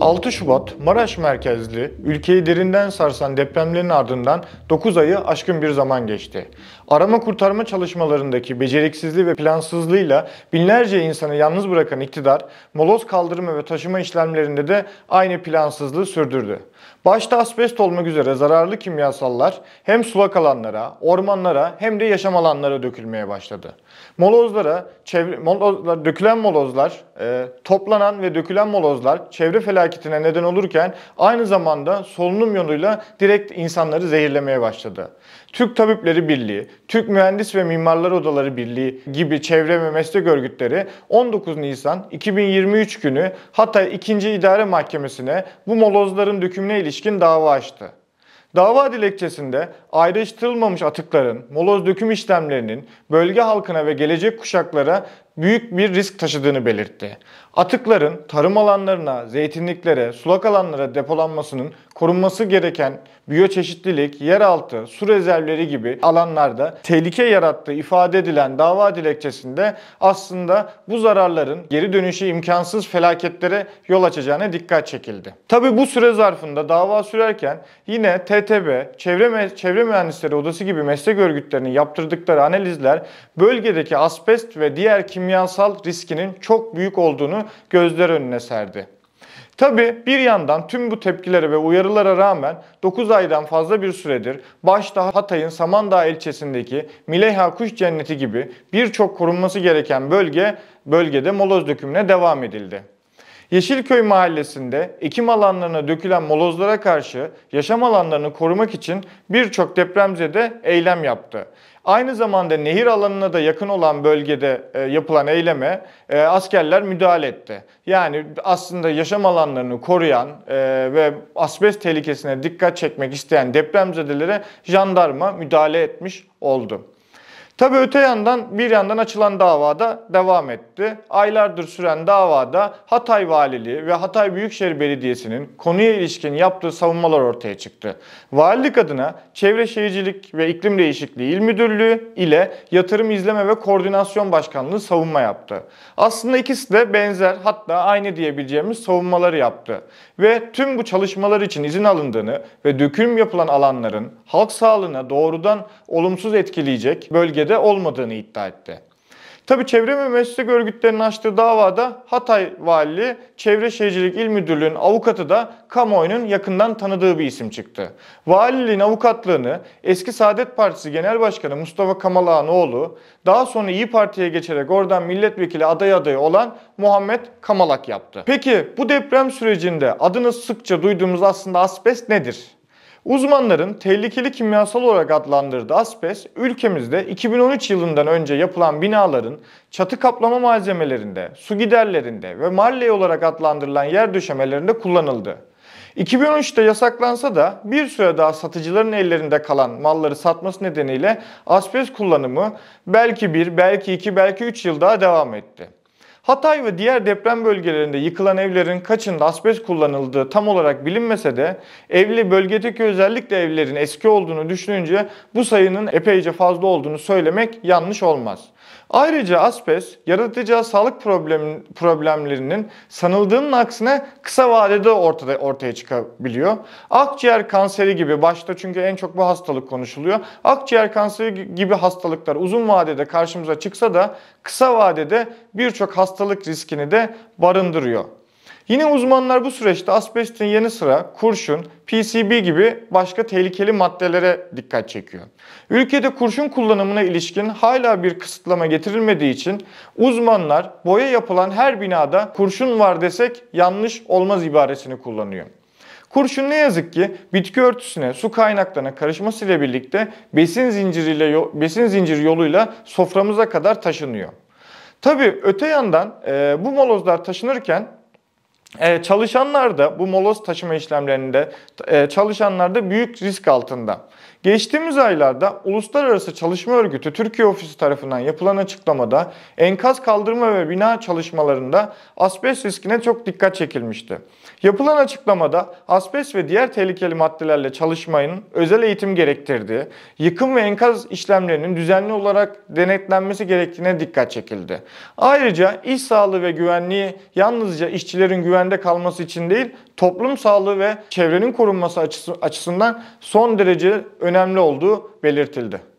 6 Şubat Maraş merkezli ülkeyi derinden sarsan depremlerin ardından 9 ayı aşkın bir zaman geçti. Arama kurtarma çalışmalarındaki beceriksizliği ve plansızlığıyla binlerce insanı yalnız bırakan iktidar, moloz kaldırma ve taşıma işlemlerinde de aynı plansızlığı sürdürdü. Başta asbest olmak üzere zararlı kimyasallar hem sulak alanlara, ormanlara hem de yaşam alanlara dökülmeye başladı. Molozlara, çevre, molozlar, dökülen molozlar, e, toplanan ve dökülen molozlar çevre felaketine neden olurken aynı zamanda solunum yoluyla direkt insanları zehirlemeye başladı. Türk Tabipleri Birliği, Türk Mühendis ve Mimarlar Odaları Birliği gibi çevre ve meslek örgütleri 19 Nisan 2023 günü Hatay 2. İdare Mahkemesi'ne bu molozların dökümüne ilişkin dava açtı. Dava dilekçesinde ayrıştırılmamış atıkların, moloz döküm işlemlerinin bölge halkına ve gelecek kuşaklara büyük bir risk taşıdığını belirtti. Atıkların tarım alanlarına, zeytinliklere, sulak alanlara depolanmasının korunması gereken biyoçeşitlilik, yeraltı, su rezervleri gibi alanlarda tehlike yarattığı ifade edilen dava dilekçesinde aslında bu zararların geri dönüşü imkansız felaketlere yol açacağına dikkat çekildi. Tabi bu süre zarfında dava sürerken yine TTB, Çevre, Çevre Mühendisleri Odası gibi meslek örgütlerinin yaptırdıkları analizler bölgedeki asbest ve diğer kimya kimyasal riskinin çok büyük olduğunu gözler önüne serdi. Tabi bir yandan tüm bu tepkilere ve uyarılara rağmen 9 aydan fazla bir süredir başta Hatay'ın Samandağ ilçesindeki Mileyha Kuş Cenneti gibi birçok korunması gereken bölge bölgede moloz dökümüne devam edildi. Yeşilköy Mahallesi'nde ekim alanlarına dökülen molozlara karşı yaşam alanlarını korumak için birçok depremzede eylem yaptı. Aynı zamanda nehir alanına da yakın olan bölgede e, yapılan eyleme e, askerler müdahale etti. Yani aslında yaşam alanlarını koruyan e, ve asbest tehlikesine dikkat çekmek isteyen depremzedelere jandarma müdahale etmiş oldu. Tabi öte yandan bir yandan açılan davada devam etti. Aylardır süren davada Hatay Valiliği ve Hatay Büyükşehir Belediyesi'nin konuya ilişkin yaptığı savunmalar ortaya çıktı. Valilik adına Çevre Şehircilik ve İklim Değişikliği İl Müdürlüğü ile Yatırım İzleme ve Koordinasyon Başkanlığı savunma yaptı. Aslında ikisi de benzer hatta aynı diyebileceğimiz savunmaları yaptı. Ve tüm bu çalışmalar için izin alındığını ve döküm yapılan alanların halk sağlığına doğrudan olumsuz etkileyecek bölgede Türkiye'de olmadığını iddia etti. Tabi çevre ve meslek örgütlerinin açtığı davada Hatay Valiliği Çevre Şehircilik İl Müdürlüğü'nün avukatı da kamuoyunun yakından tanıdığı bir isim çıktı. Valiliğin avukatlığını eski Saadet Partisi Genel Başkanı Mustafa Kamal Ağanoğlu, daha sonra İyi Parti'ye geçerek oradan milletvekili aday adayı olan Muhammed Kamalak yaptı. Peki bu deprem sürecinde adını sıkça duyduğumuz aslında asbest nedir? Uzmanların tehlikeli kimyasal olarak adlandırdığı asbest ülkemizde 2013 yılından önce yapılan binaların çatı kaplama malzemelerinde, su giderlerinde ve mahalle olarak adlandırılan yer döşemelerinde kullanıldı. 2013'te yasaklansa da bir süre daha satıcıların ellerinde kalan malları satması nedeniyle asbest kullanımı belki bir, belki iki, belki üç yıl daha devam etti. Hatay ve diğer deprem bölgelerinde yıkılan evlerin kaçında asbest kullanıldığı tam olarak bilinmese de evli bölgedeki özellikle evlerin eski olduğunu düşününce bu sayının epeyce fazla olduğunu söylemek yanlış olmaz. Ayrıca asbest yaratacağı sağlık problem, problemlerinin sanıldığının aksine kısa vadede ortada, ortaya çıkabiliyor. Akciğer kanseri gibi başta çünkü en çok bu hastalık konuşuluyor. Akciğer kanseri gibi hastalıklar uzun vadede karşımıza çıksa da kısa vadede birçok hastalık riskini de barındırıyor. Yine uzmanlar bu süreçte asbestin yanı sıra kurşun, PCB gibi başka tehlikeli maddelere dikkat çekiyor. Ülkede kurşun kullanımına ilişkin hala bir kısıtlama getirilmediği için uzmanlar boya yapılan her binada kurşun var desek yanlış olmaz ibaresini kullanıyor. Kurşun ne yazık ki bitki örtüsüne, su kaynaklarına karışmasıyla birlikte besin zinciriyle besin zinciri yoluyla soframıza kadar taşınıyor. Tabii öte yandan e, bu molozlar taşınırken ee, çalışanlar da bu moloz taşıma işlemlerinde e, çalışanlar da büyük risk altında. Geçtiğimiz aylarda Uluslararası Çalışma Örgütü Türkiye Ofisi tarafından yapılan açıklamada enkaz kaldırma ve bina çalışmalarında asbest riskine çok dikkat çekilmişti. Yapılan açıklamada asbest ve diğer tehlikeli maddelerle çalışmayın özel eğitim gerektirdiği, yıkım ve enkaz işlemlerinin düzenli olarak denetlenmesi gerektiğine dikkat çekildi. Ayrıca iş sağlığı ve güvenliği yalnızca işçilerin güvende kalması için değil, toplum sağlığı ve çevrenin korunması açısından son derece önemli olduğu belirtildi.